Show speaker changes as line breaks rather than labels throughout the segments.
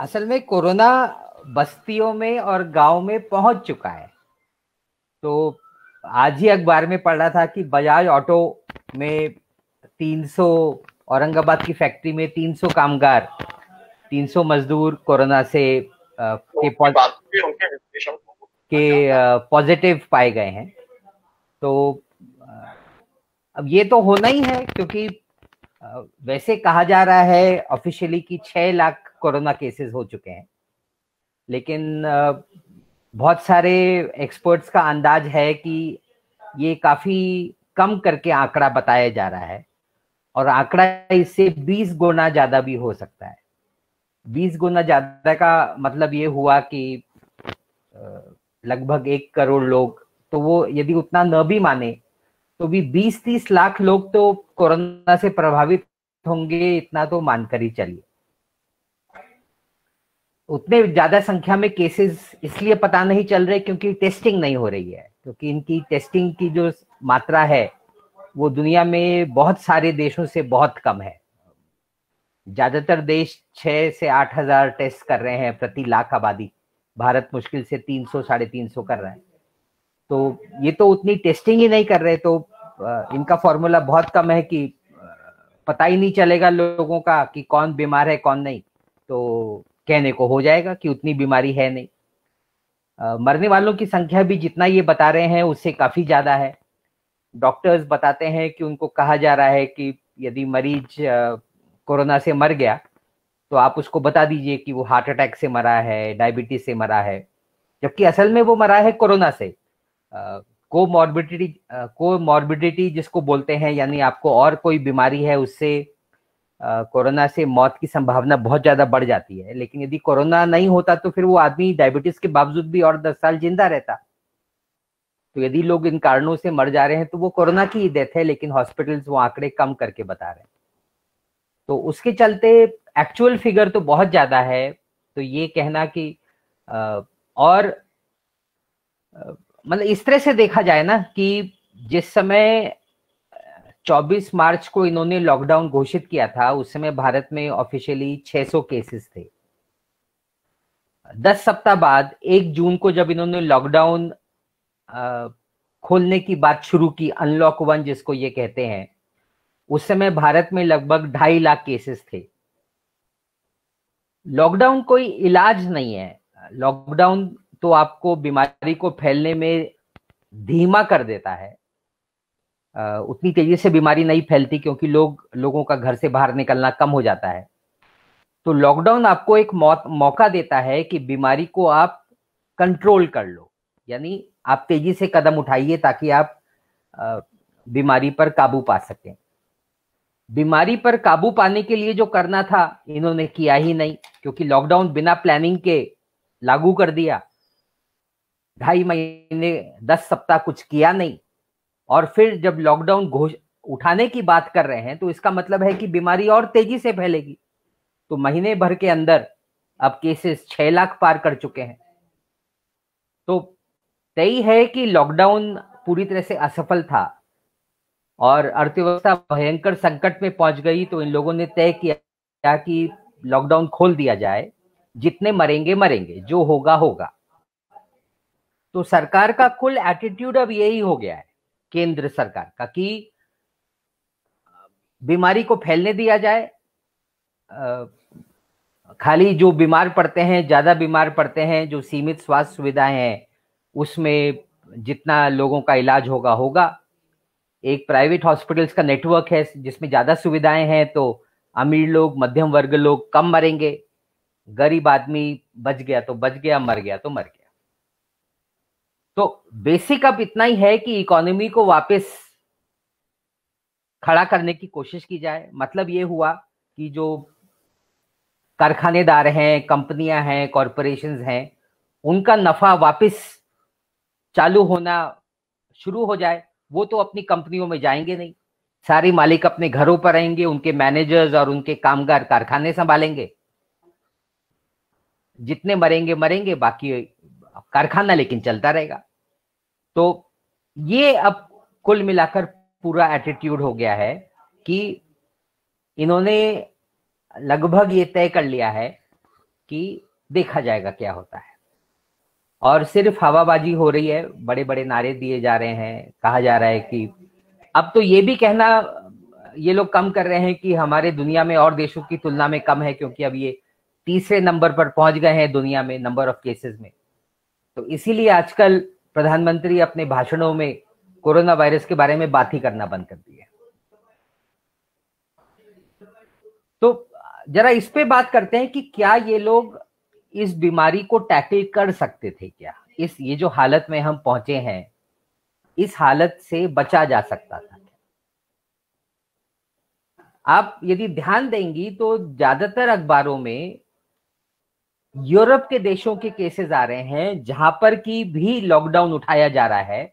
असल में कोरोना बस्तियों में और गांव में पहुंच चुका है तो आज ही अखबार में पढ़ रहा था कि बजाज ऑटो में 300 औरंगाबाद की फैक्ट्री में 300 कामगार 300 मजदूर कोरोना से के, तो के पॉजिटिव अच्छा। पाए गए हैं तो अब ये तो होना ही है क्योंकि वैसे कहा जा रहा है ऑफिशियली कि छह लाख कोरोना केसेस हो चुके हैं लेकिन बहुत सारे एक्सपर्ट्स का अंदाज है कि ये काफ़ी कम करके आंकड़ा बताया जा रहा है और आंकड़ा इससे 20 गुना ज़्यादा भी हो सकता है 20 गुना ज़्यादा का मतलब ये हुआ कि लगभग एक करोड़ लोग तो वो यदि उतना न भी माने तो भी 20-30 लाख लोग तो कोरोना से प्रभावित होंगे इतना तो मानकर ही चलिए उतने ज्यादा संख्या में केसेस इसलिए पता नहीं चल रहे क्योंकि टेस्टिंग नहीं हो रही है क्योंकि इनकी टेस्टिंग की जो मात्रा है वो दुनिया में बहुत सारे देशों से बहुत कम है ज्यादातर देश छह से आठ हजार टेस्ट कर रहे हैं प्रति लाख आबादी भारत मुश्किल से तीन सौ साढ़े तीन सौ कर रहा है तो ये तो उतनी टेस्टिंग ही नहीं कर रहे तो इनका फॉर्मूला बहुत कम है कि पता ही नहीं चलेगा लोगों का कि कौन बीमार है कौन नहीं तो कहने को हो जाएगा कि उतनी बीमारी है नहीं आ, मरने वालों की संख्या भी जितना ये बता रहे हैं उससे काफ़ी ज़्यादा है डॉक्टर्स बताते हैं कि उनको कहा जा रहा है कि यदि मरीज कोरोना से मर गया तो आप उसको बता दीजिए कि वो हार्ट अटैक से मरा है डायबिटीज से मरा है जबकि असल में वो मरा है कोरोना से को मॉर्बिडिटी को मॉर्बिडिटी जिसको बोलते हैं यानी आपको और कोई बीमारी है उससे कोरोना से मौत की संभावना बहुत ज्यादा बढ़ जाती है लेकिन यदि कोरोना नहीं होता तो फिर वो आदमी डायबिटीज के बावजूद भी और दस साल जिंदा रहता तो यदि लोग इन कारणों से मर जा रहे हैं तो वो कोरोना की ही डेथ है लेकिन हॉस्पिटल्स वो आंकड़े कम करके बता रहे हैं तो उसके चलते एक्चुअल फिगर तो बहुत ज्यादा है तो ये कहना कि और मतलब इस तरह से देखा जाए ना कि जिस समय 24 मार्च को इन्होंने लॉकडाउन घोषित किया था उस समय भारत में ऑफिशियली 600 केसेस थे 10 सप्ताह बाद 1 जून को जब इन्होंने लॉकडाउन खोलने की बात शुरू की अनलॉक वन जिसको ये कहते हैं उस समय भारत में लगभग ढाई लाख केसेस थे लॉकडाउन कोई इलाज नहीं है लॉकडाउन तो आपको बीमारी को फैलने में धीमा कर देता है उतनी तेजी से बीमारी नहीं फैलती क्योंकि लोग लोगों का घर से बाहर निकलना कम हो जाता है तो लॉकडाउन आपको एक मौका देता है कि बीमारी को आप कंट्रोल कर लो यानी आप तेजी से कदम उठाइए ताकि आप बीमारी पर काबू पा सकें बीमारी पर काबू पाने के लिए जो करना था इन्होंने किया ही नहीं क्योंकि लॉकडाउन बिना प्लानिंग के लागू कर दिया ढाई महीने दस सप्ताह कुछ किया नहीं और फिर जब लॉकडाउन घोष उठाने की बात कर रहे हैं तो इसका मतलब है कि बीमारी और तेजी से फैलेगी तो महीने भर के अंदर अब केसेस छह लाख पार कर चुके हैं तो तय है कि लॉकडाउन पूरी तरह से असफल था और अर्थव्यवस्था भयंकर संकट में पहुंच गई तो इन लोगों ने तय किया कि लॉकडाउन खोल दिया जाए जितने मरेंगे मरेंगे जो होगा होगा तो सरकार का कुल एटीट्यूड अब यही हो गया है केंद्र सरकार का कि बीमारी को फैलने दिया जाए खाली जो बीमार पड़ते हैं ज़्यादा बीमार पड़ते हैं जो सीमित स्वास्थ्य सुविधाएं हैं उसमें जितना लोगों का इलाज होगा होगा एक प्राइवेट हॉस्पिटल्स का नेटवर्क है जिसमें ज़्यादा सुविधाएं हैं तो अमीर लोग मध्यम वर्ग लोग कम मरेंगे गरीब आदमी बच गया तो बच गया मर गया तो मर गया तो बेसिक अब इतना ही है कि इकोनॉमी को वापस खड़ा करने की कोशिश की जाए मतलब ये हुआ कि जो कारखानेदार हैं कंपनियां हैं कॉरपोरेशन हैं उनका नफा वापस चालू होना शुरू हो जाए वो तो अपनी कंपनियों में जाएंगे नहीं सारे मालिक अपने घरों पर रहेंगे उनके मैनेजर्स और उनके कामगार कारखाने संभालेंगे जितने मरेंगे मरेंगे बाकी कारखाना लेकिन चलता रहेगा तो ये अब कुल मिलाकर पूरा एटीट्यूड हो गया है कि इन्होंने लगभग ये तय कर लिया है कि देखा जाएगा क्या होता है और सिर्फ हवाबाजी हो रही है बड़े बड़े नारे दिए जा रहे हैं कहा जा रहा है कि अब तो ये भी कहना ये लोग कम कर रहे हैं कि हमारे दुनिया में और देशों की तुलना में कम है क्योंकि अब ये तीसरे नंबर पर पहुंच गए हैं दुनिया में नंबर ऑफ केसेस में तो इसीलिए आजकल प्रधानमंत्री अपने भाषणों में कोरोना वायरस के बारे में बात ही करना बंद कर दी है तो जरा इस पे बात करते हैं कि क्या ये लोग इस बीमारी को टैकल कर सकते थे क्या इस ये जो हालत में हम पहुंचे हैं इस हालत से बचा जा सकता था आप यदि ध्यान देंगी तो ज्यादातर अखबारों में यूरोप के देशों के केसेस आ रहे हैं जहां पर की भी लॉकडाउन उठाया जा रहा है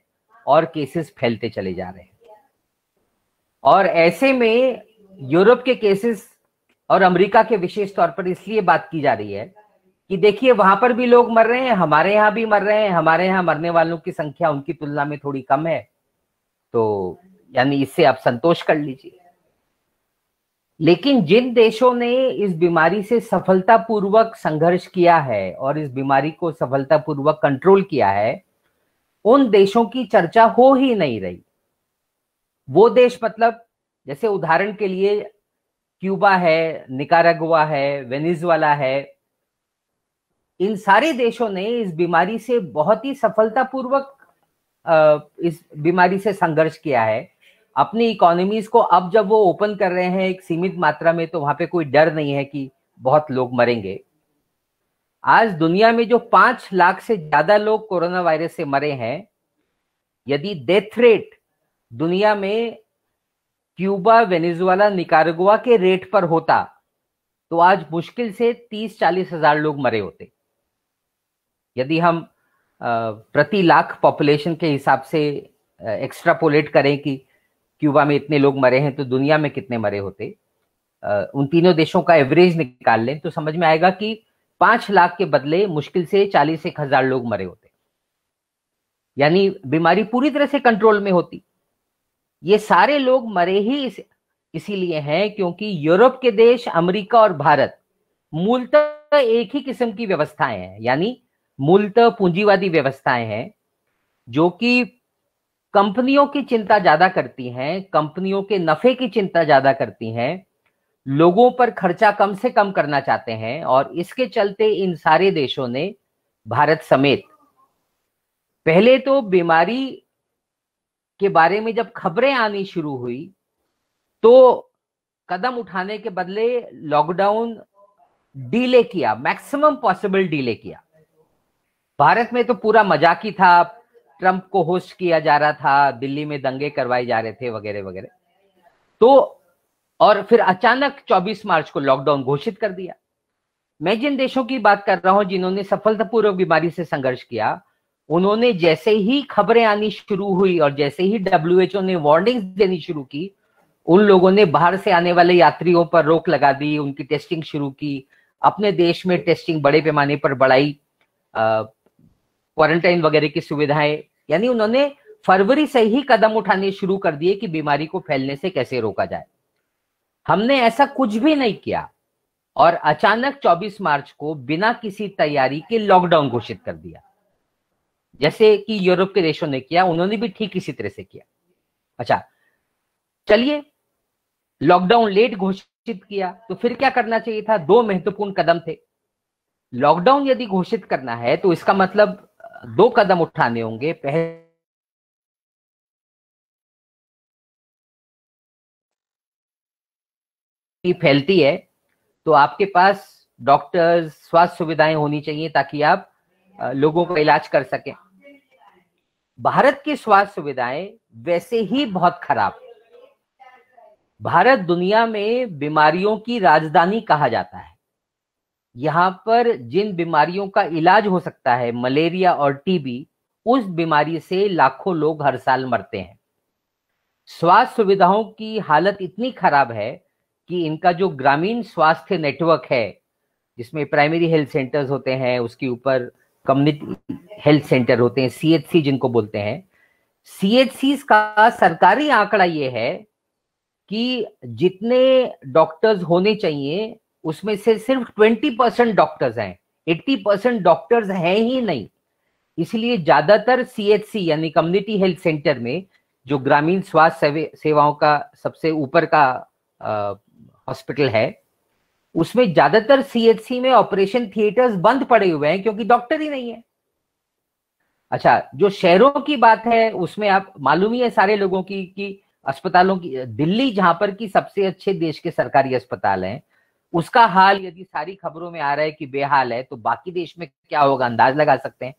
और केसेस फैलते चले जा रहे हैं और ऐसे में यूरोप के केसेस और अमेरिका के विशेष तौर पर इसलिए बात की जा रही है कि देखिए वहां पर भी लोग मर रहे हैं हमारे यहाँ भी मर रहे हैं हमारे यहाँ मरने वालों की संख्या उनकी तुलना में थोड़ी कम है तो यानी इससे आप संतोष कर लीजिए लेकिन जिन देशों ने इस बीमारी से सफलतापूर्वक संघर्ष किया है और इस बीमारी को सफलतापूर्वक कंट्रोल किया है उन देशों की चर्चा हो ही नहीं रही वो देश मतलब जैसे उदाहरण के लिए क्यूबा है निकारागुआ है वेनिजवाला है इन सारे देशों ने इस बीमारी से बहुत ही सफलतापूर्वक इस बीमारी से संघर्ष किया है अपनी इकोनॉमीज को अब जब वो ओपन कर रहे हैं एक सीमित मात्रा में तो वहां पे कोई डर नहीं है कि बहुत लोग मरेंगे आज दुनिया में जो पांच लाख से ज्यादा लोग कोरोना वायरस से मरे हैं यदि डेथ रेट दुनिया में क्यूबा वेनेजुएला निकारगुआ के रेट पर होता तो आज मुश्किल से तीस चालीस हजार लोग मरे होते यदि हम प्रति लाख पॉपुलेशन के हिसाब से एक्स्ट्रापोलेट करें कि क्यूबा में इतने लोग मरे हैं तो दुनिया में कितने मरे होते उन तीनों देशों का एवरेज निकाल लें तो समझ में आएगा कि पांच लाख के बदले मुश्किल से चालीस एक हजार लोग मरे होते यानी बीमारी पूरी तरह से कंट्रोल में होती ये सारे लोग मरे ही इस, इसीलिए हैं क्योंकि यूरोप के देश अमेरिका और भारत मूलतः एक ही किस्म की व्यवस्थाएं हैं यानी मूलतः पूंजीवादी व्यवस्थाएं हैं जो कि कंपनियों की चिंता ज्यादा करती हैं कंपनियों के नफे की चिंता ज्यादा करती हैं लोगों पर खर्चा कम से कम करना चाहते हैं और इसके चलते इन सारे देशों ने भारत समेत पहले तो बीमारी के बारे में जब खबरें आनी शुरू हुई तो कदम उठाने के बदले लॉकडाउन डीले किया मैक्सिमम पॉसिबल डीले किया भारत में तो पूरा मजाक ही था ट्रंप को होस्ट किया जा रहा था दिल्ली में दंगे करवाए जा रहे थे वगैरह वगैरह तो और फिर अचानक 24 मार्च को लॉकडाउन घोषित कर दिया मैं जिन देशों की बात कर रहा हूं जिन्होंने सफलतापूर्वक बीमारी से संघर्ष किया उन्होंने जैसे ही खबरें आनी शुरू हुई और जैसे ही डब्ल्यूएचओ ने वार्निंग देनी शुरू की उन लोगों ने बाहर से आने वाले यात्रियों पर रोक लगा दी उनकी टेस्टिंग शुरू की अपने देश में टेस्टिंग बड़े पैमाने पर बढ़ाई क्वारंटाइन वगैरह की सुविधाएं यानी उन्होंने फरवरी से ही कदम उठाने शुरू कर दिए कि बीमारी को फैलने से कैसे रोका जाए हमने ऐसा कुछ भी नहीं किया और अचानक 24 मार्च को बिना किसी तैयारी के लॉकडाउन घोषित कर दिया जैसे कि यूरोप के देशों ने किया उन्होंने भी ठीक इसी तरह से किया अच्छा चलिए लॉकडाउन लेट घोषित किया तो फिर क्या करना चाहिए था दो महत्वपूर्ण कदम थे लॉकडाउन यदि घोषित करना है तो इसका मतलब दो कदम उठाने होंगे पहले फैलती है तो आपके पास डॉक्टर्स स्वास्थ्य सुविधाएं होनी चाहिए ताकि आप लोगों का इलाज कर सकें भारत की स्वास्थ्य सुविधाएं वैसे ही बहुत खराब भारत दुनिया में बीमारियों की राजधानी कहा जाता है यहाँ पर जिन बीमारियों का इलाज हो सकता है मलेरिया और टीबी उस बीमारी से लाखों लोग हर साल मरते हैं स्वास्थ्य सुविधाओं की हालत इतनी खराब है कि इनका जो ग्रामीण स्वास्थ्य नेटवर्क है जिसमें प्राइमरी हेल्थ सेंटर्स होते हैं उसके ऊपर कम्युनिटी हेल्थ सेंटर होते हैं सीएचसी जिनको बोलते हैं सीएचसी का सरकारी आंकड़ा ये है कि जितने डॉक्टर्स होने चाहिए उसमें से सिर्फ ट्वेंटी परसेंट डॉक्टर्स हैं एट्टी परसेंट डॉक्टर्स हैं ही नहीं इसलिए ज्यादातर सीएचसी यानी कम्युनिटी हेल्थ सेंटर में जो ग्रामीण स्वास्थ्य सेवाओं का सबसे ऊपर का हॉस्पिटल है उसमें ज्यादातर सीएचसी में ऑपरेशन थिएटर्स बंद पड़े हुए हैं क्योंकि डॉक्टर ही नहीं है अच्छा जो शहरों की बात है उसमें आप मालूम ही है सारे लोगों की कि अस्पतालों की दिल्ली जहां पर की सबसे अच्छे देश के सरकारी अस्पताल हैं उसका हाल यदि सारी खबरों में आ रहा है कि बेहाल है तो बाकी देश में क्या होगा अंदाज लगा सकते हैं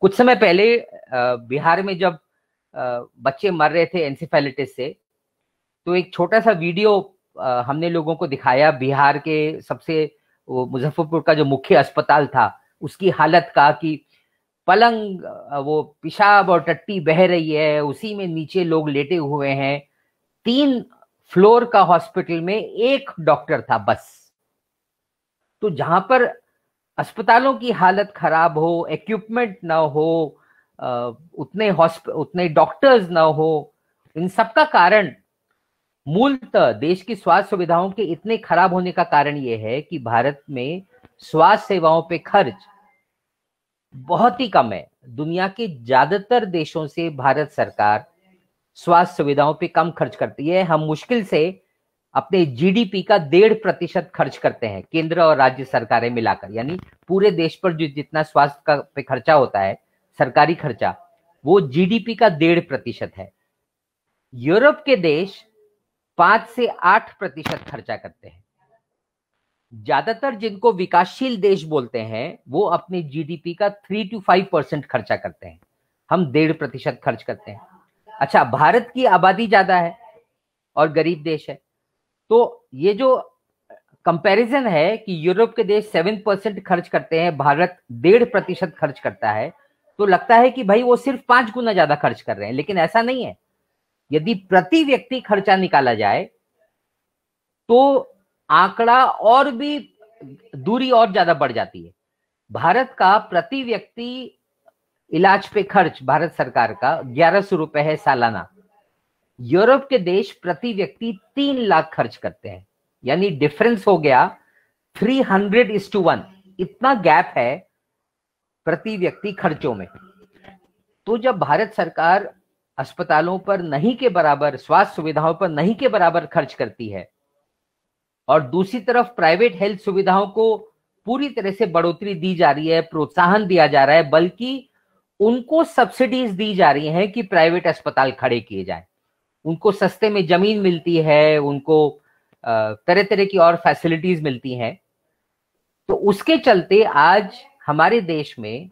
कुछ समय पहले बिहार में जब बच्चे मर रहे थे एनसीफेलिटिस से तो एक छोटा सा वीडियो हमने लोगों को दिखाया बिहार के सबसे मुजफ्फरपुर का जो मुख्य अस्पताल था उसकी हालत का कि पलंग वो पेशाब और टट्टी बह रही है उसी में नीचे लोग लेटे हुए हैं तीन फ्लोर का हॉस्पिटल में एक डॉक्टर था बस तो जहां पर अस्पतालों की हालत खराब हो इक्विपमेंट ना हो उतने उतने डॉक्टर्स ना हो इन सबका कारण मूलतः देश की स्वास्थ्य सुविधाओं के इतने खराब होने का कारण यह है कि भारत में स्वास्थ्य सेवाओं पे खर्च बहुत ही कम है दुनिया के ज्यादातर देशों से भारत सरकार स्वास्थ्य सुविधाओं पे कम खर्च करती है हम मुश्किल से अपने जीडीपी का डेढ़ प्रतिशत खर्च करते हैं केंद्र और राज्य सरकारें मिलाकर यानी पूरे देश पर जो जितना स्वास्थ्य का पे खर्चा होता है सरकारी खर्चा वो जीडीपी का डेढ़ प्रतिशत है यूरोप के देश पांच से आठ प्रतिशत खर्चा करते हैं ज्यादातर जिनको विकासशील देश बोलते हैं वो अपने जीडीपी का थ्री टू फाइव परसेंट खर्चा करते हैं हम डेढ़ प्रतिशत खर्च करते हैं अच्छा भारत की आबादी ज्यादा है और गरीब देश है तो ये जो कंपैरिजन है कि यूरोप के देश सेवन परसेंट खर्च करते हैं भारत डेढ़ प्रतिशत खर्च करता है तो लगता है कि भाई वो सिर्फ पांच गुना ज्यादा खर्च कर रहे हैं लेकिन ऐसा नहीं है यदि प्रति व्यक्ति खर्चा निकाला जाए तो आंकड़ा और भी दूरी और ज्यादा बढ़ जाती है भारत का प्रति व्यक्ति इलाज पे खर्च भारत सरकार का ग्यारह सौ रुपए है सालाना यूरोप के देश प्रति व्यक्ति तीन लाख खर्च करते हैं यानी डिफरेंस हो गया three hundred is to one इतना गैप है प्रति व्यक्ति खर्चों में तो जब भारत सरकार अस्पतालों पर नहीं के बराबर स्वास्थ्य सुविधाओं पर नहीं के बराबर खर्च करती है और दूसरी तरफ प्राइवेट हेल्थ सुविधाओं को पूरी तरह से बढ़ोतरी दी जा रही है प्रोत्साहन दिया जा रहा है बल्कि उनको सब्सिडीज दी जा रही हैं कि प्राइवेट अस्पताल खड़े किए जाएं उनको सस्ते में जमीन मिलती है उनको तरह तरह की और फैसिलिटीज मिलती हैं तो उसके चलते आज हमारे देश में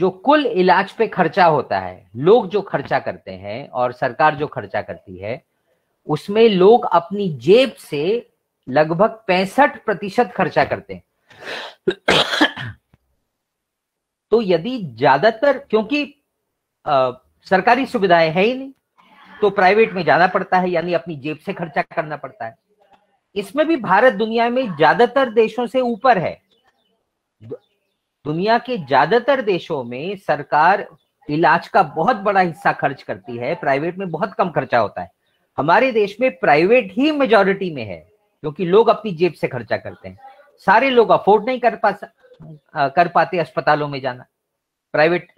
जो कुल इलाज पे खर्चा होता है लोग जो खर्चा करते हैं और सरकार जो खर्चा करती है उसमें लोग अपनी जेब से लगभग पैंसठ प्रतिशत खर्चा करते हैं तो यदि ज्यादातर क्योंकि आ, सरकारी सुविधाएं है ही नहीं तो प्राइवेट में जाना पड़ता है यानी अपनी जेब से खर्चा करना पड़ता है इसमें भी भारत दुनिया में ज्यादातर देशों से ऊपर है दुनिया के ज्यादातर देशों में सरकार इलाज का बहुत बड़ा हिस्सा खर्च करती है प्राइवेट में बहुत कम खर्चा होता है हमारे देश में प्राइवेट ही मेजोरिटी में है क्योंकि लोग अपनी जेब से खर्चा करते हैं सारे लोग अफोर्ड नहीं कर पा कर पाते अस्पतालों में जाना प्राइवेट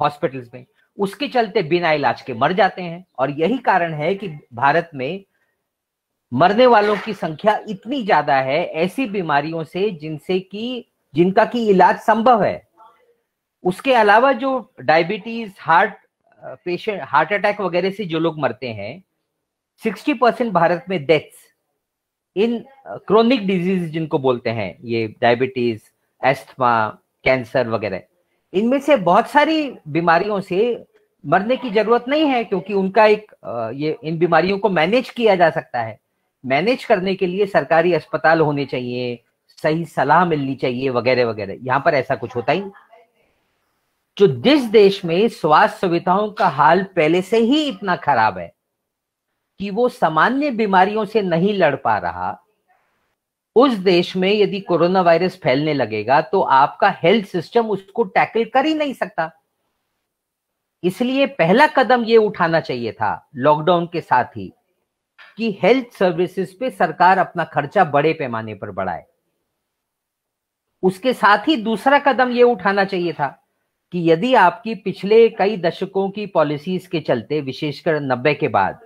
हॉस्पिटल्स में उसके चलते बिना इलाज के मर जाते हैं और यही कारण है कि भारत में मरने वालों की संख्या इतनी ज्यादा है ऐसी बीमारियों से जिनसे कि जिनका की इलाज संभव है उसके अलावा जो diabetes heart patient heart attack वगैरह से जो लोग मरते हैं 60 परसेंट भारत में डेथ्स इन क्रोनिक डिजीज जिनको बोलते हैं ये डायबिटीज एस्थमा कैंसर वगैरह इनमें से बहुत सारी बीमारियों से मरने की जरूरत नहीं है क्योंकि उनका एक ये इन बीमारियों को मैनेज किया जा सकता है मैनेज करने के लिए सरकारी अस्पताल होने चाहिए सही सलाह मिलनी चाहिए वगैरह वगैरह यहाँ पर ऐसा कुछ होता ही जो जिस देश में स्वास्थ्य सुविधाओं का हाल पहले से ही इतना खराब है कि वो सामान्य बीमारियों से नहीं लड़ पा रहा उस देश में यदि कोरोना वायरस फैलने लगेगा तो आपका हेल्थ सिस्टम उसको टैकल कर ही नहीं सकता इसलिए पहला कदम ये उठाना चाहिए था लॉकडाउन के साथ ही कि हेल्थ सर्विसेज पे सरकार अपना खर्चा बड़े पैमाने पर बढ़ाए उसके साथ ही दूसरा कदम यह उठाना चाहिए था कि यदि आपकी पिछले कई दशकों की पॉलिसीज के चलते विशेषकर नब्बे के बाद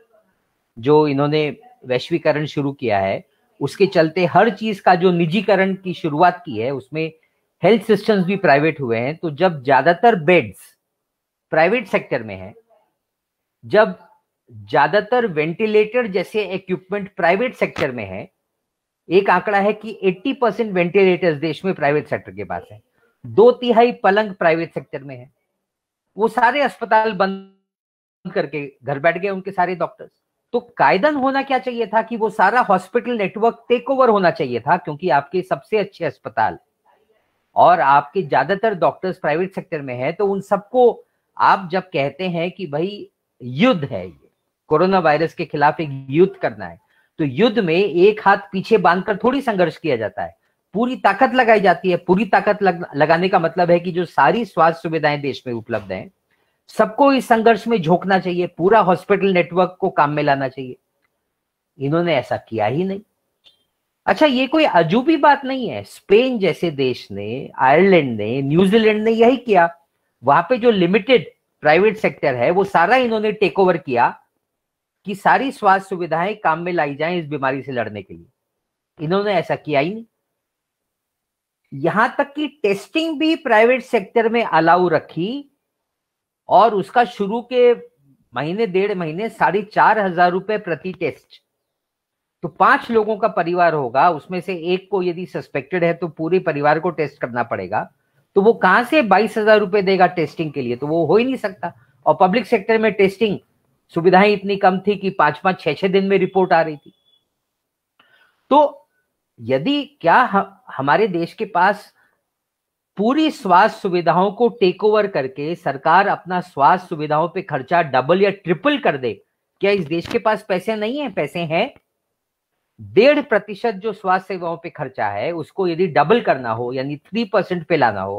जो इन्होंने वैश्वीकरण शुरू किया है उसके चलते हर चीज का जो निजीकरण की शुरुआत की है उसमें हेल्थ सिस्टम्स भी प्राइवेट हुए हैं तो जब ज्यादातर बेड्स प्राइवेट सेक्टर में है जब ज्यादातर वेंटिलेटर जैसे इक्विपमेंट प्राइवेट सेक्टर में है एक आंकड़ा है कि 80 परसेंट वेंटिलेटर्स देश में प्राइवेट सेक्टर के पास है दो तिहाई पलंग प्राइवेट सेक्टर में है वो सारे अस्पताल बंद करके घर बैठ गए उनके सारे डॉक्टर्स तो कायदन होना क्या चाहिए था कि वो सारा हॉस्पिटल नेटवर्क टेक ओवर होना चाहिए था क्योंकि आपके सबसे अच्छे अस्पताल और आपके ज्यादातर डॉक्टर्स प्राइवेट सेक्टर में है तो उन सबको आप जब कहते हैं कि भाई युद्ध है ये कोरोना वायरस के खिलाफ एक युद्ध करना है तो युद्ध में एक हाथ पीछे बांधकर थोड़ी संघर्ष किया जाता है पूरी ताकत लगाई जाती है पूरी ताकत लग, लगाने का मतलब है कि जो सारी स्वास्थ्य सुविधाएं देश में उपलब्ध हैं सबको इस संघर्ष में झोंकना चाहिए पूरा हॉस्पिटल नेटवर्क को काम में लाना चाहिए इन्होंने ऐसा किया ही नहीं अच्छा ये कोई अजूबी बात नहीं है स्पेन जैसे देश ने आयरलैंड ने न्यूजीलैंड ने यही किया वहां पे जो लिमिटेड प्राइवेट सेक्टर है वो सारा इन्होंने टेक ओवर किया कि सारी स्वास्थ्य सुविधाएं काम में लाई जाएं इस बीमारी से लड़ने के लिए इन्होंने ऐसा किया ही नहीं यहां तक कि टेस्टिंग भी प्राइवेट सेक्टर में अलाउ रखी और उसका शुरू के महीने डेढ़ महीने साढ़े चार हजार रुपए प्रति टेस्ट तो पांच लोगों का परिवार होगा उसमें से एक को यदि सस्पेक्टेड है तो पूरे परिवार को टेस्ट करना पड़ेगा तो वो कहां से बाईस हजार रुपए देगा टेस्टिंग के लिए तो वो हो ही नहीं सकता और पब्लिक सेक्टर में टेस्टिंग सुविधाएं इतनी कम थी कि पांच पांच छह छह दिन में रिपोर्ट आ रही थी तो यदि क्या हमारे देश के पास पूरी स्वास्थ्य सुविधाओं को टेक ओवर करके सरकार अपना स्वास्थ्य सुविधाओं पे खर्चा डबल या ट्रिपल कर दे क्या इस देश के पास पैसे नहीं है पैसे हैं डेढ़ प्रतिशत जो स्वास्थ्य सेवाओं पे खर्चा है उसको यदि डबल करना हो यानी थ्री परसेंट पे लाना हो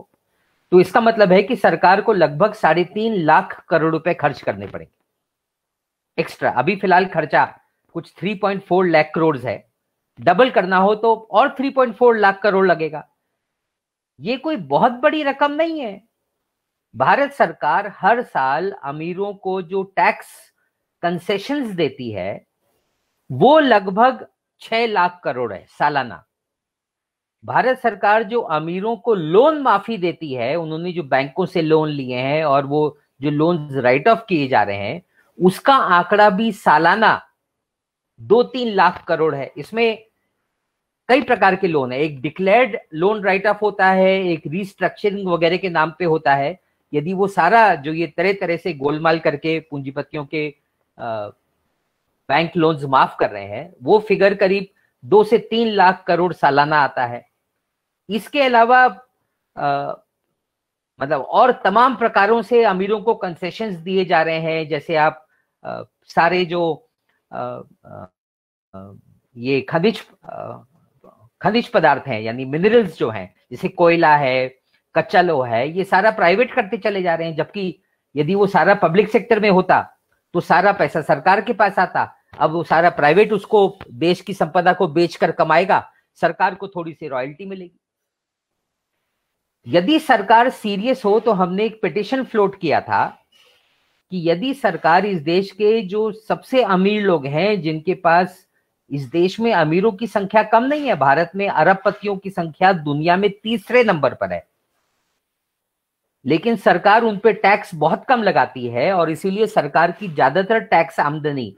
तो इसका मतलब है कि सरकार को लगभग साढ़े तीन लाख करोड़ रुपए खर्च करने पड़ेंगे एक्स्ट्रा अभी फिलहाल खर्चा कुछ three point four lakh crore है डबल करना हो तो और three point four lakh crore लगेगा ये कोई बहुत बड़ी रकम नहीं है भारत सरकार हर साल अमीरों को जो टैक्स कंसेशन देती है वो लगभग छह लाख करोड़ है सालाना भारत सरकार जो अमीरों को लोन माफी देती है उन्होंने जो बैंकों से लोन लिए हैं और वो जो लोन राइट ऑफ किए जा रहे हैं उसका आंकड़ा भी सालाना दो तीन लाख करोड़ है इसमें कई प्रकार के लोन है एक डिक्लेयर्ड लोन राइट ऑफ होता है एक रिस्ट्रक्चरिंग वगैरह के नाम पे होता है यदि वो सारा जो ये तरह तरह से गोलमाल करके पूंजीपतियों के बैंक लोन्स माफ कर रहे हैं वो फिगर करीब दो से तीन लाख करोड़ सालाना आता है इसके अलावा आ, मतलब और तमाम प्रकारों से अमीरों को कंसेशंस दिए जा रहे हैं जैसे आप आ, सारे जो आ, आ, ये खनिज खनिज पदार्थ हैं यानी मिनरल्स जो हैं जैसे कोयला है कच्चा लोह है ये सारा प्राइवेट करते चले जा रहे हैं जबकि यदि वो सारा पब्लिक सेक्टर में होता तो सारा पैसा सरकार के पास आता अब वो सारा प्राइवेट उसको देश की संपदा को बेचकर कमाएगा सरकार को थोड़ी सी रॉयल्टी मिलेगी यदि सरकार सीरियस हो तो हमने एक पिटिशन फ्लोट किया था कि यदि सरकार इस देश के जो सबसे अमीर लोग हैं जिनके पास इस देश में अमीरों की संख्या कम नहीं है भारत में अरबपतियों की संख्या दुनिया में तीसरे नंबर पर है लेकिन सरकार उन पर टैक्स बहुत कम लगाती है और इसीलिए सरकार की ज्यादातर टैक्स आमदनी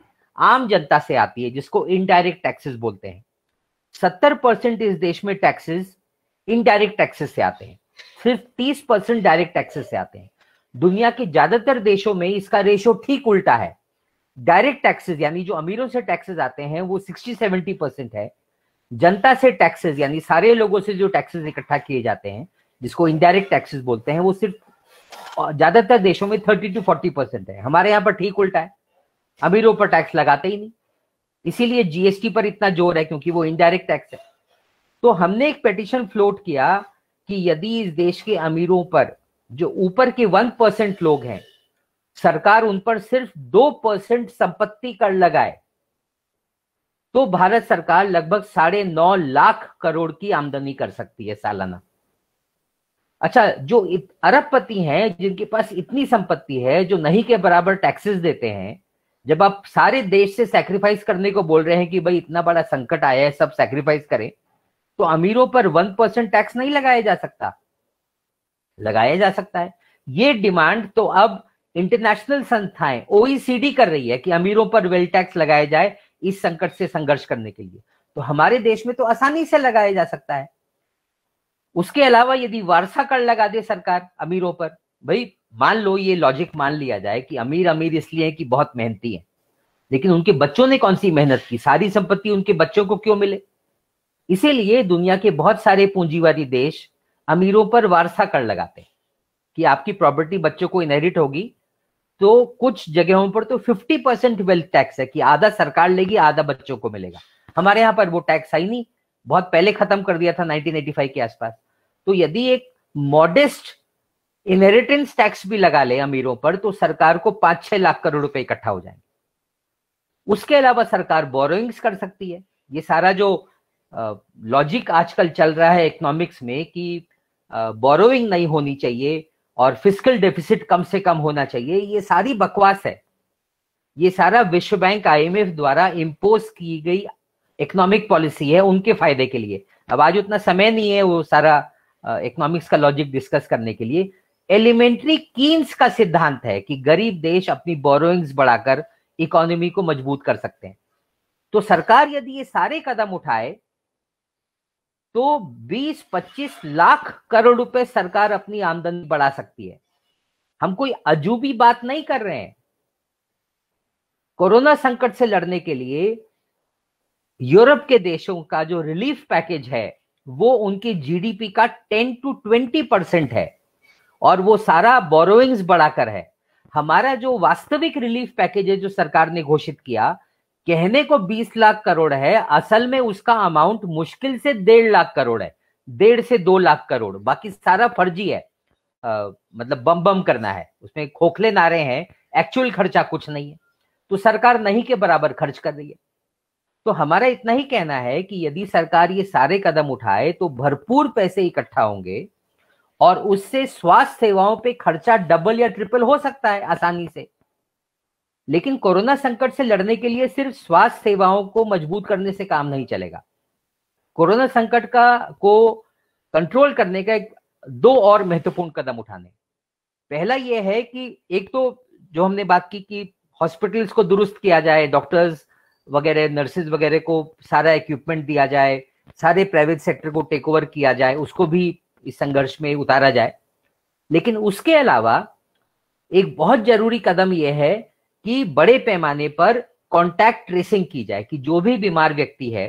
आम जनता से आती है जिसको इनडायरेक्ट टैक्सेस बोलते हैं सत्तर परसेंट इस देश में टैक्सेस इनडायरेक्ट टैक्सेस से आते हैं सिर्फ तीस परसेंट डायरेक्ट टैक्सेस से आते हैं दुनिया के ज्यादातर देशों में इसका रेशो ठीक उल्टा है डायरेक्ट टैक्सेस यानी जो अमीरों से टैक्सेस आते हैं वो सिक्सटी सेवेंटी परसेंट है जनता से टैक्सेस यानी सारे लोगों से जो टैक्सेस इकट्ठा किए जाते हैं जिसको इनडायरेक्ट टैक्सेस बोलते हैं वो सिर्फ ज्यादातर देशों में थर्टी टू फोर्टी परसेंट है हमारे यहाँ पर ठीक उल्टा है अमीरों पर टैक्स लगाते ही नहीं इसीलिए जीएसटी पर इतना जोर है क्योंकि वो इनडायरेक्ट टैक्स है तो हमने एक पेटिशन फ्लोट किया कि यदि इस देश के अमीरों पर जो ऊपर के वन परसेंट लोग हैं सरकार उन पर सिर्फ दो परसेंट संपत्ति कर लगाए तो भारत सरकार लगभग साढ़े नौ लाख करोड़ की आमदनी कर सकती है सालाना अच्छा जो अरबपति हैं जिनके पास इतनी संपत्ति है जो नहीं के बराबर टैक्सेस देते हैं जब आप सारे देश से सैक्रिफाइस करने को बोल रहे हैं कि भाई इतना बड़ा संकट आया है सब सैक्रिफाइस करें तो अमीरों पर वन परसेंट टैक्स नहीं लगाया जा सकता लगाया जा सकता है ये डिमांड तो अब इंटरनेशनल संस्थाएं ओईसीडी कर रही है कि अमीरों पर वेल टैक्स लगाया जाए इस संकट से संघर्ष करने के लिए तो हमारे देश में तो आसानी से लगाया जा सकता है उसके अलावा यदि वारसा कर लगा दे सरकार अमीरों पर भाई मान लो ये लॉजिक मान लिया जाए कि अमीर अमीर इसलिए कि बहुत मेहनती है लेकिन उनके बच्चों ने कौन सी मेहनत की सारी संपत्ति उनके बच्चों को क्यों मिले इसीलिए दुनिया के बहुत सारे पूंजीवादी देश अमीरों पर वारसा कर लगाते हैं कि आपकी प्रॉपर्टी बच्चों को इनहेरिट होगी तो कुछ जगहों पर तो 50 परसेंट वेल्थ टैक्स है कि आधा सरकार लेगी आधा बच्चों को मिलेगा हमारे यहाँ पर वो टैक्स आई नहीं बहुत पहले खत्म कर दिया था 1985 के आसपास तो यदि एक मॉडेस्ट इनहेरिटेंस टैक्स भी लगा ले अमीरों पर तो सरकार को पांच छह लाख करोड़ रुपए इकट्ठा हो जाएंगे उसके अलावा सरकार बोरोइंग्स कर सकती है ये सारा जो लॉजिक आजकल चल रहा है इकोनॉमिक्स में कि बोरोइंग नहीं होनी चाहिए और फिजिकल डेफिसिट कम से कम होना चाहिए ये सारी बकवास है ये सारा विश्व बैंक आईएमएफ द्वारा इम्पोज की गई इकोनॉमिक पॉलिसी है उनके फायदे के लिए अब आज उतना समय नहीं है वो सारा इकोनॉमिक्स का लॉजिक डिस्कस करने के लिए एलिमेंट्री कीन्स का सिद्धांत है कि गरीब देश अपनी बोरोइंग्स बढ़ाकर इकोनॉमी को मजबूत कर सकते हैं तो सरकार यदि ये सारे कदम उठाए तो 20-25 लाख करोड़ रुपए सरकार अपनी आमदनी बढ़ा सकती है हम कोई अजूबी बात नहीं कर रहे हैं कोरोना संकट से लड़ने के लिए यूरोप के देशों का जो रिलीफ पैकेज है वो उनकी जीडीपी का 10 टू 20 परसेंट है और वो सारा बोरोइंग्स बढ़ाकर है हमारा जो वास्तविक रिलीफ पैकेज है जो सरकार ने घोषित किया कहने को 20 लाख करोड़ है असल में उसका अमाउंट मुश्किल से डेढ़ लाख करोड़ है डेढ़ से दो लाख करोड़ बाकी सारा फर्जी है आ, मतलब बम बम करना है उसमें खोखले नारे हैं एक्चुअल खर्चा कुछ नहीं है तो सरकार नहीं के बराबर खर्च कर रही है तो हमारा इतना ही कहना है कि यदि सरकार ये सारे कदम उठाए तो भरपूर पैसे इकट्ठा होंगे और उससे स्वास्थ्य सेवाओं पे खर्चा डबल या ट्रिपल हो सकता है आसानी से लेकिन कोरोना संकट से लड़ने के लिए सिर्फ स्वास्थ्य सेवाओं को मजबूत करने से काम नहीं चलेगा कोरोना संकट का को कंट्रोल करने का एक दो और महत्वपूर्ण कदम उठाने पहला यह है कि एक तो जो हमने बात की कि हॉस्पिटल्स को दुरुस्त किया जाए डॉक्टर्स वगैरह नर्सेज वगैरह को सारा इक्विपमेंट दिया जाए सारे प्राइवेट सेक्टर को टेक ओवर किया जाए उसको भी इस संघर्ष में उतारा जाए लेकिन उसके अलावा एक बहुत जरूरी कदम यह है कि बड़े पैमाने पर कॉन्टैक्ट ट्रेसिंग की जाए कि जो भी बीमार व्यक्ति है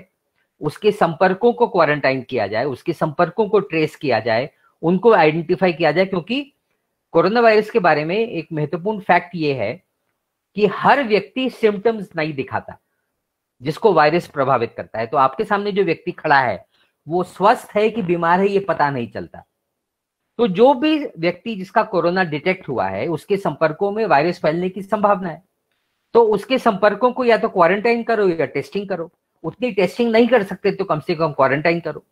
उसके संपर्कों को क्वारंटाइन किया जाए उसके संपर्कों को ट्रेस किया जाए उनको आइडेंटिफाई किया जाए क्योंकि कोरोना वायरस के बारे में एक महत्वपूर्ण फैक्ट ये है कि हर व्यक्ति सिम्टम्स नहीं दिखाता जिसको वायरस प्रभावित करता है तो आपके सामने जो व्यक्ति खड़ा है वो स्वस्थ है कि बीमार है ये पता नहीं चलता तो जो भी व्यक्ति जिसका कोरोना डिटेक्ट हुआ है उसके संपर्कों में वायरस फैलने की संभावना है तो उसके संपर्कों को या तो क्वारंटाइन करो या टेस्टिंग करो उतनी टेस्टिंग नहीं कर सकते तो कम से कम क्वारंटाइन करो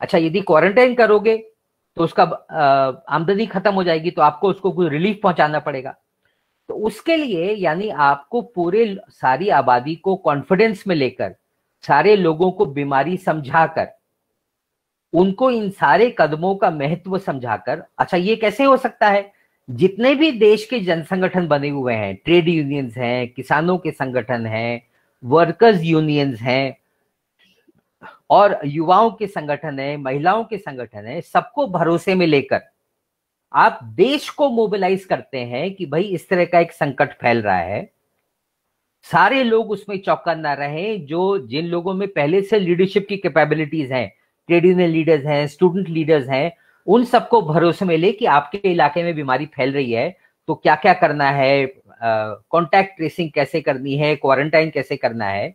अच्छा यदि क्वारंटाइन करोगे तो उसका आमदनी खत्म हो जाएगी तो आपको उसको कोई रिलीफ पहुंचाना पड़ेगा तो उसके लिए यानी आपको पूरे सारी आबादी को कॉन्फिडेंस में लेकर सारे लोगों को बीमारी समझा कर उनको इन सारे कदमों का महत्व समझाकर अच्छा ये कैसे हो सकता है जितने भी देश के जनसंगठन बने हुए हैं ट्रेड यूनियंस हैं किसानों के संगठन हैं वर्कर्स यूनियंस हैं और युवाओं के संगठन है महिलाओं के संगठन है सबको भरोसे में लेकर आप देश को मोबिलाइज करते हैं कि भाई इस तरह का एक संकट फैल रहा है सारे लोग उसमें चौकन ना रहे जो जिन लोगों में पहले से लीडरशिप की कैपेबिलिटीज हैं ट्रेड यूनियन लीडर्स हैं स्टूडेंट लीडर्स हैं उन सबको भरोसे में ले कि आपके इलाके में बीमारी फैल रही है तो क्या क्या करना है कॉन्टैक्ट ट्रेसिंग कैसे करनी है क्वारंटाइन कैसे करना है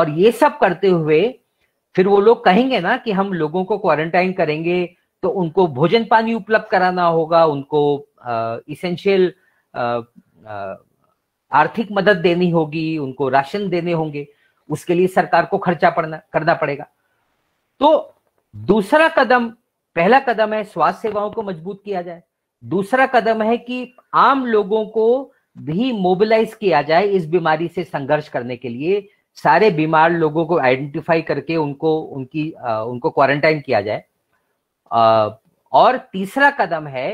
और ये सब करते हुए फिर वो लोग कहेंगे ना कि हम लोगों को क्वारंटाइन करेंगे तो उनको भोजन पानी उपलब्ध कराना होगा उनको इसेंशियल आर्थिक मदद देनी होगी उनको राशन देने होंगे उसके लिए सरकार को खर्चा पड़ना करना पड़ेगा तो दूसरा कदम पहला कदम है स्वास्थ्य सेवाओं को मजबूत किया जाए दूसरा कदम है कि आम लोगों को भी मोबिलाइज किया जाए इस बीमारी से संघर्ष करने के लिए सारे बीमार लोगों को आइडेंटिफाई करके उनको उनकी आ, उनको क्वारंटाइन किया जाए आ, और तीसरा कदम है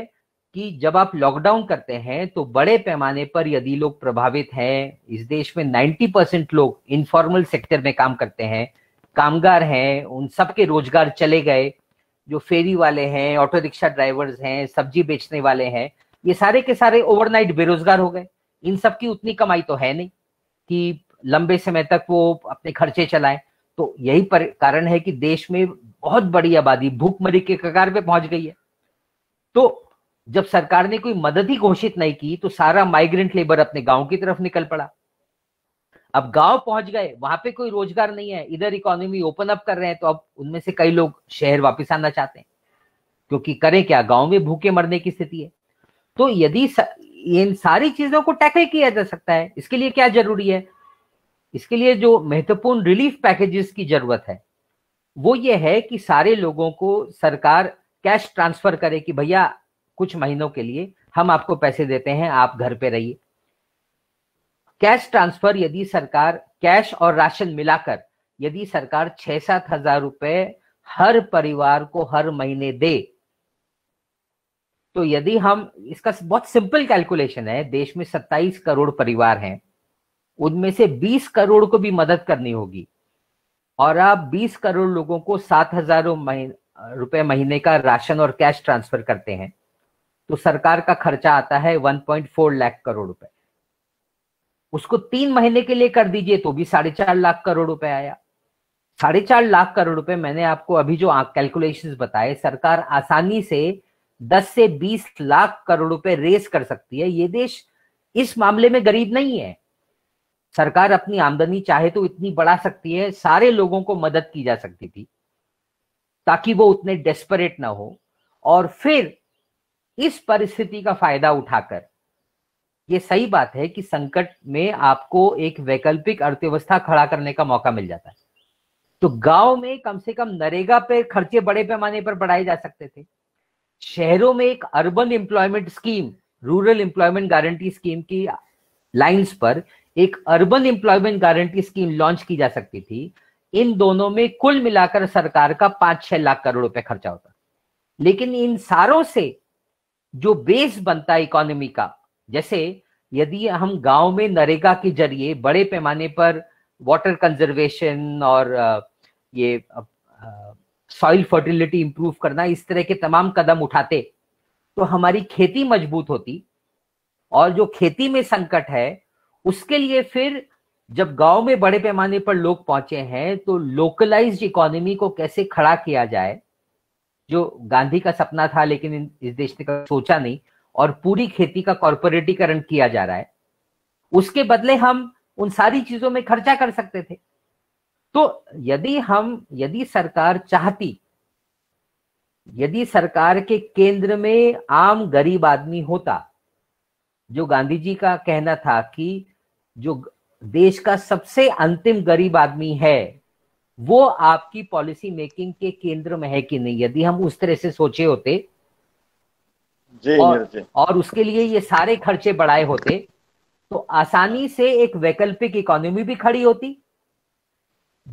कि जब आप लॉकडाउन करते हैं तो बड़े पैमाने पर यदि लोग प्रभावित हैं इस देश में 90 परसेंट लोग इनफॉर्मल सेक्टर में काम करते हैं कामगार हैं उन सबके रोजगार चले गए जो फेरी वाले हैं ऑटो रिक्शा ड्राइवर्स हैं सब्जी बेचने वाले हैं ये सारे के सारे ओवरनाइट बेरोजगार हो गए इन सब की उतनी कमाई तो है नहीं कि लंबे समय तक वो अपने खर्चे चलाएं तो यही पर, कारण है कि देश में बहुत बड़ी आबादी भूखमरी के कगार पे पहुंच गई है तो जब सरकार ने कोई मदद ही घोषित नहीं की तो सारा माइग्रेंट लेबर अपने गांव की तरफ निकल पड़ा अब गांव पहुंच गए वहां पे कोई रोजगार नहीं है इधर इकोनॉमी ओपन अप कर रहे हैं तो अब उनमें से कई लोग शहर वापस आना चाहते हैं क्योंकि करें क्या गांव में भूखे मरने की स्थिति है तो यदि इन सारी चीजों को टैकल किया जा सकता है इसके लिए क्या जरूरी है इसके लिए जो महत्वपूर्ण रिलीफ पैकेजेस की जरूरत है वो ये है कि सारे लोगों को सरकार कैश ट्रांसफर करे कि भैया कुछ महीनों के लिए हम आपको पैसे देते हैं आप घर पे रहिए कैश ट्रांसफर यदि सरकार कैश और राशन मिलाकर यदि सरकार छह सात हजार रुपए हर परिवार को हर महीने दे तो यदि हम इसका बहुत सिंपल कैलकुलेशन है देश में 27 करोड़ परिवार हैं उनमें से 20 करोड़ को भी मदद करनी होगी और आप 20 करोड़ लोगों को सात हजार रुपए महीने का राशन और कैश ट्रांसफर करते हैं तो सरकार का खर्चा आता है 1.4 लाख करोड़ रुपए उसको तीन महीने के लिए कर दीजिए तो भी साढ़े चार लाख करोड़ रुपए आया साढ़े चार लाख करोड़ रुपए मैंने आपको अभी जो कैलकुलेशन बताए सरकार आसानी से दस से बीस लाख करोड़ रुपए रेस कर सकती है ये देश इस मामले में गरीब नहीं है सरकार अपनी आमदनी चाहे तो इतनी बढ़ा सकती है सारे लोगों को मदद की जा सकती थी ताकि वो उतने डेस्परेट ना हो और फिर इस परिस्थिति का फायदा उठाकर ये सही बात है कि संकट में आपको एक वैकल्पिक अर्थव्यवस्था खड़ा करने का मौका मिल जाता है तो गांव में कम से कम नरेगा पे खर्चे बड़े पैमाने पर बढ़ाए जा सकते थे शहरों में एक urban employment scheme rural employment guarantee scheme की लाइंस पर एक urban employment guarantee scheme launch की जा सकती थी इन दोनों में कुल मिलाकर सरकार का पांच छह लाख करोड़ रुपए खर्चा होता लेकिन इन सारों से जो बेस बनता है इकोनॉमी का जैसे यदि हम गांव में नरेगा के जरिए बड़े पैमाने पर वाटर कंजर्वेशन और ये सॉइल फर्टिलिटी इंप्रूव करना इस तरह के तमाम कदम उठाते तो हमारी खेती मजबूत होती और जो खेती में संकट है उसके लिए फिर जब गांव में बड़े पैमाने पर लोग पहुंचे हैं तो लोकलाइज्ड इकोनॉमी को कैसे खड़ा किया जाए जो गांधी का सपना था लेकिन इस देश ने सोचा नहीं और पूरी खेती का कॉरपोरेटीकरण किया जा रहा है उसके बदले हम उन सारी चीजों में खर्चा कर सकते थे तो यदि हम यदि सरकार चाहती यदि सरकार के केंद्र में आम गरीब आदमी होता जो गांधी जी का कहना था कि जो देश का सबसे अंतिम गरीब आदमी है वो आपकी पॉलिसी मेकिंग के केंद्र में है कि नहीं यदि हम उस तरह से सोचे होते जी और, जी। और उसके लिए ये सारे खर्चे बढ़ाए होते तो आसानी से एक वैकल्पिक इकोनॉमी भी खड़ी होती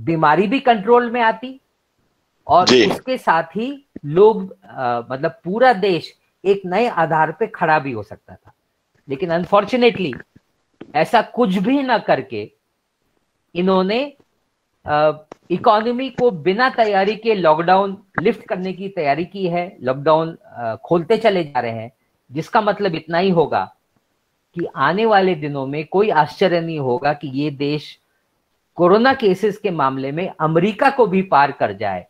बीमारी भी कंट्रोल में आती और उसके साथ ही लोग आ, मतलब पूरा देश एक नए आधार पे खड़ा भी हो सकता था लेकिन अनफॉर्चुनेटली ऐसा कुछ भी ना करके इन्होंने इकोनॉमी को बिना तैयारी के लॉकडाउन लिफ्ट करने की तैयारी की है लॉकडाउन खोलते चले जा रहे हैं जिसका मतलब इतना ही होगा कि आने वाले दिनों में कोई आश्चर्य नहीं होगा कि ये देश कोरोना केसेस के मामले में अमेरिका को भी पार कर जाए